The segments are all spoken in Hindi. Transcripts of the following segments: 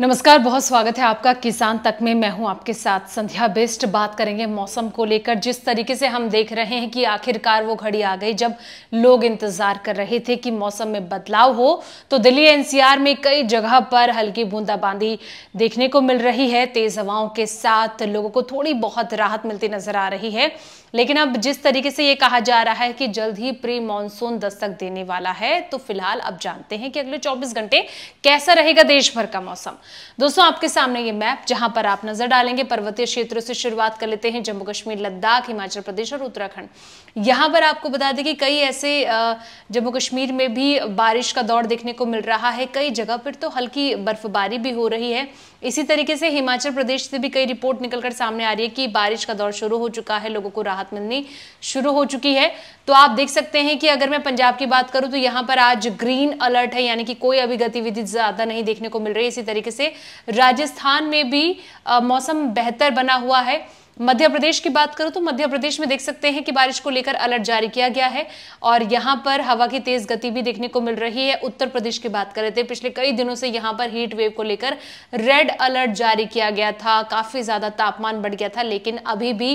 नमस्कार बहुत स्वागत है आपका किसान तक में मैं हूं आपके साथ संध्या बेस्ट बात करेंगे मौसम को लेकर जिस तरीके से हम देख रहे हैं कि आखिरकार वो घड़ी आ गई जब लोग इंतजार कर रहे थे कि मौसम में बदलाव हो तो दिल्ली एनसीआर में कई जगह पर हल्की बूंदाबांदी देखने को मिल रही है तेज हवाओं के साथ लोगों को थोड़ी बहुत राहत मिलती नजर आ रही है लेकिन अब जिस तरीके से ये कहा जा रहा है कि जल्द ही प्री मानसून दस्तक देने वाला है तो फिलहाल अब जानते हैं कि अगले चौबीस घंटे कैसा रहेगा देश भर का मौसम दोस्तों आपके सामने ये मैप जहां पर आप नजर डालेंगे पर्वतीय क्षेत्रों से शुरुआत कर लेते हैं जम्मू कश्मीर लद्दाख हिमाचल प्रदेश और उत्तराखंड यहां पर आपको बता दें कि कई ऐसे जम्मू कश्मीर में भी बारिश का दौर देखने को मिल रहा है कई जगह पर तो हल्की बर्फबारी भी हो रही है इसी तरीके से हिमाचल प्रदेश से भी कई रिपोर्ट निकलकर सामने आ रही है कि बारिश का दौर शुरू हो चुका है लोगों को राहत मिलनी शुरू हो चुकी है तो आप देख सकते हैं कि अगर मैं पंजाब की बात करूं तो यहां पर आज ग्रीन अलर्ट है यानी कि कोई अभी गतिविधि ज्यादा नहीं देखने को मिल रही है इसी तरीके से राजस्थान में भी मौसम बेहतर बना हुआ है मध्य प्रदेश की बात करूं तो मध्य प्रदेश में देख सकते हैं कि बारिश को लेकर अलर्ट जारी किया गया है और यहां पर हवा की तेज गति भी देखने को मिल रही है उत्तर प्रदेश की बात करें तो पिछले कई दिनों से यहां पर हीट वेव को लेकर रेड अलर्ट जारी किया गया था काफी ज्यादा तापमान बढ़ गया था लेकिन अभी भी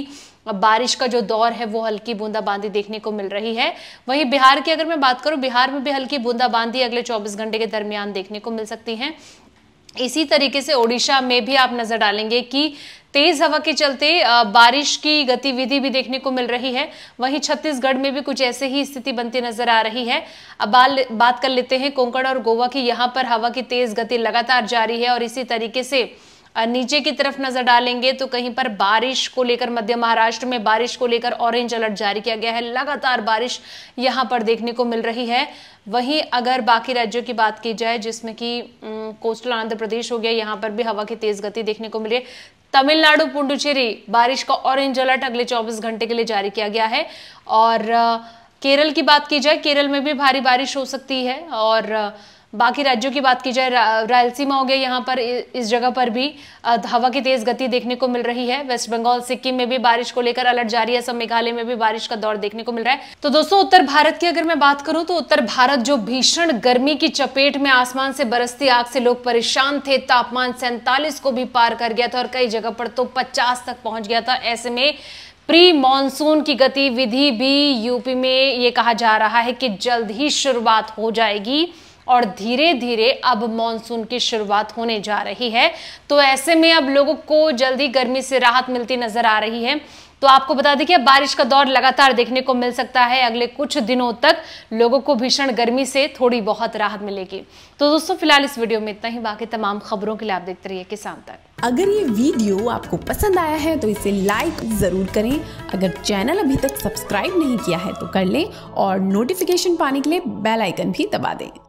बारिश का जो दौर है वो हल्की बूंदाबांदी देखने को मिल रही है वहीं बिहार की अगर मैं बात करूं बिहार में भी हल्की बूंदाबांदी अगले 24 घंटे के दरमियान देखने को मिल सकती है इसी तरीके से ओडिशा में भी आप नजर डालेंगे कि तेज हवा के चलते बारिश की गतिविधि भी देखने को मिल रही है वहीं छत्तीसगढ़ में भी कुछ ऐसे ही स्थिति बनती नजर आ रही है अब बात कर लेते हैं कोंकण और गोवा की यहाँ पर हवा की तेज गति लगातार जारी है और इसी तरीके से नीचे की तरफ नजर डालेंगे तो कहीं पर बारिश को लेकर मध्य महाराष्ट्र में बारिश को लेकर ऑरेंज अलर्ट जारी किया गया है लगातार बारिश यहां पर देखने को मिल रही है वहीं अगर बाकी राज्यों की बात की जाए जिसमें कि कोस्टल आंध्र प्रदेश हो गया यहाँ पर भी हवा की तेज गति देखने को मिली है तमिलनाडु पुंडुचेरी बारिश का ऑरेंज अलर्ट अगले 24 घंटे के लिए जारी किया गया है और केरल की बात की जाए केरल में भी भारी बारिश हो सकती है और बाकी राज्यों की बात की जाए रायलसीमा हो गया यहाँ पर इस जगह पर भी हवा की तेज गति देखने को मिल रही है वेस्ट बंगाल सिक्किम में भी बारिश को लेकर अलर्ट जारी है सब मेघालय में भी बारिश का दौर देखने को मिल रहा है तो दोस्तों उत्तर भारत की अगर मैं बात करूं तो उत्तर भारत जो भीषण गर्मी की चपेट में आसमान से बरसती आग से लोग परेशान थे तापमान सैंतालीस को भी पार कर गया था और कई जगह पर तो पचास तक पहुंच गया था ऐसे में प्री मानसून की गतिविधि भी यूपी में ये कहा जा रहा है कि जल्द ही शुरुआत हो जाएगी और धीरे धीरे अब मानसून की शुरुआत होने जा रही है तो ऐसे में अब लोगों को जल्दी गर्मी से राहत मिलती नजर आ रही है तो आपको बता दें कि बारिश का दौर लगातार देखने को मिल सकता है अगले कुछ दिनों तक लोगों को भीषण गर्मी से थोड़ी बहुत राहत मिलेगी तो दोस्तों फिलहाल इस वीडियो में इतना ही बाकी तमाम खबरों के लिए आप देखते रहिए किसान तक अगर ये वीडियो आपको पसंद आया है तो इसे लाइक जरूर करें अगर चैनल अभी तक सब्सक्राइब नहीं किया है तो कर ले और नोटिफिकेशन पाने के लिए बेलाइकन भी दबा दें